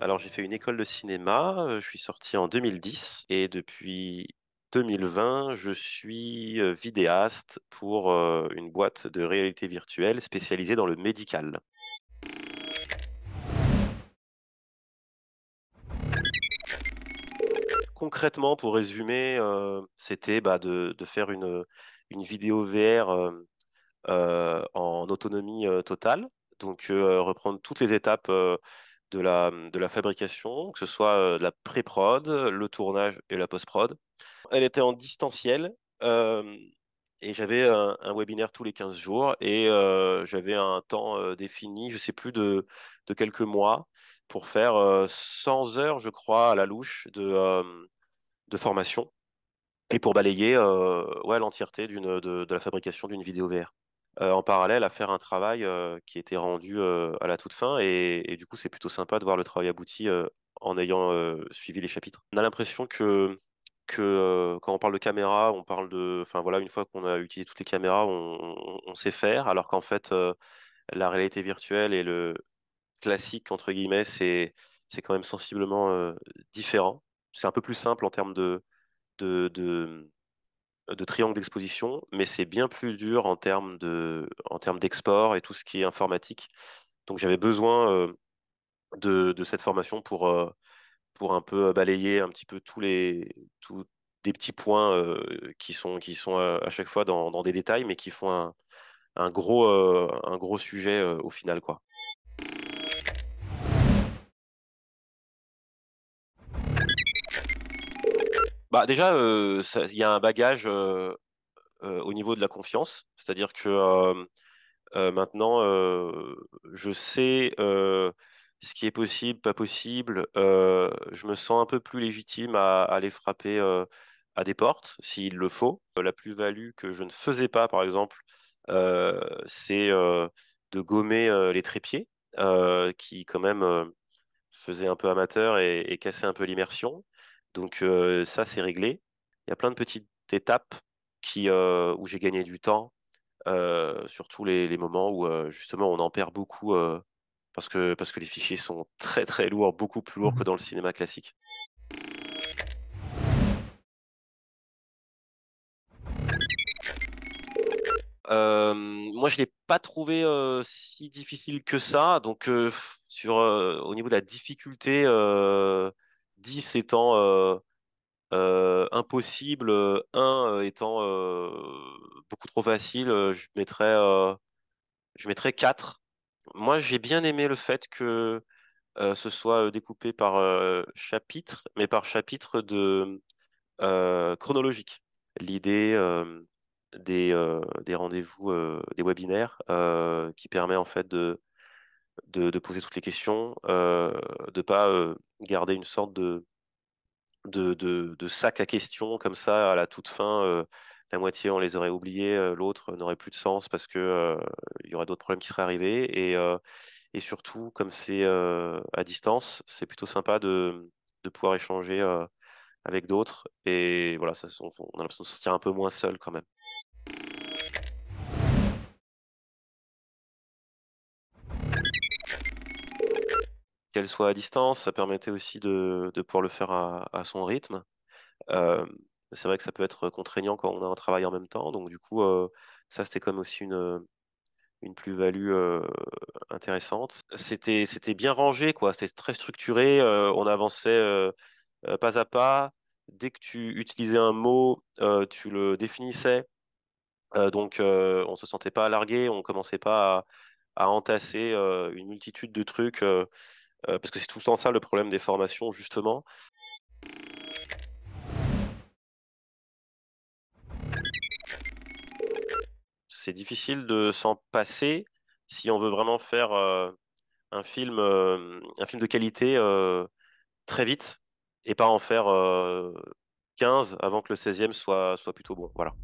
Alors j'ai fait une école de cinéma, euh, je suis sorti en 2010 et depuis 2020, je suis euh, vidéaste pour euh, une boîte de réalité virtuelle spécialisée dans le médical. Concrètement, pour résumer, c'était bah, de, faire une, une vidéo VR en autonomie totale, donc reprendre toutes les étapes de la, de la fabrication, que ce soit la pré-prod, le tournage et la post-prod. Elle était en distanciel et j'avais un, webinaire tous les 15 jours et j'avais un temps défini, je sais plus, de, quelques mois pour faire 100 heures, je crois, à la louche de, de formation et pour balayer ouais, l'entièreté de, de la fabrication d'une vidéo VR. Euh, en parallèle à faire un travail euh, qui était rendu euh, à la toute fin. Et, du coup, c'est plutôt sympa de voir le travail abouti en ayant suivi les chapitres. On a l'impression que, que quand on parle de caméra, on parle de. Enfin voilà, une fois qu'on a utilisé toutes les caméras, on, sait faire, alors qu'en fait, la réalité virtuelle et le classique, entre guillemets, c'est, c'est quand même sensiblement différent. C'est un peu plus simple en termes de, de, de de triangle d'exposition, mais c'est bien plus dur en termes de, en termes d'export et tout ce qui est informatique. Donc j'avais besoin euh, de, cette formation pour, euh, pour un peu euh, balayer un petit peu tous les des petits points qui sont, qui sont à chaque fois dans, des détails, mais qui font un, gros, un gros sujet au final. quoi. Bah, déjà, euh, il y a un bagage euh, euh, au niveau de la confiance, c'est-à-dire que maintenant, je sais ce qui est possible, pas possible. je me sens un peu plus légitime à, aller frapper à des portes s'il le faut. La plus-value que je ne faisais pas, par exemple, c'est de gommer les trépieds, qui quand même faisaient un peu amateur et, et cassaient un peu l'immersion. Donc euh, ça, c'est réglé. Il y a plein de petites étapes qui, euh, où j'ai gagné du temps, euh, surtout les, moments où justement on en perd beaucoup parce, que, parce que les fichiers sont très très lourds, beaucoup plus lourds que mmh. dans le cinéma classique. moi, je ne l'ai pas trouvé si difficile que ça. Donc, sur, au niveau de la difficulté, 10 étant euh, euh, impossible, 1 euh, étant beaucoup trop facile, je mettrais, je 4. Moi, j'ai bien aimé le fait que ce soit découpé par chapitre, mais par chapitre de, chronologique. L'idée des, des rendez-vous, des webinaires, qui permet en fait de de, poser toutes les questions, euh, de ne pas euh, garder une sorte de, de, sac à questions comme ça à la toute fin. Euh, la moitié, on les aurait oubliés, l'autre n'aurait plus de sens parce qu'il y aurait d'autres problèmes qui seraient arrivés. Et, surtout, comme c'est à distance, c'est plutôt sympa de, pouvoir échanger avec d'autres. Et voilà, ça, on a l'impression de se sentir un peu moins seul quand même. qu'elle soit à distance, ça permettait aussi de, pouvoir le faire à, son rythme. c'est vrai que ça peut être contraignant quand on a un travail en même temps, donc du coup, ça c'était comme aussi une, une plus-value intéressante. C'était, c'était bien rangé, quoi. c'était très structuré, on avançait pas à pas. Dès que tu utilisais un mot, tu le définissais. donc on ne se sentait pas largué, on ne commençait pas à entasser une multitude de trucs euh, parce que c'est tout le temps ça le problème des formations, justement. C'est difficile de s'en passer si on veut vraiment faire euh, un, film, euh, un film de qualité très vite et pas en faire 15 avant que le 16e soit, soit plutôt bon. Voilà.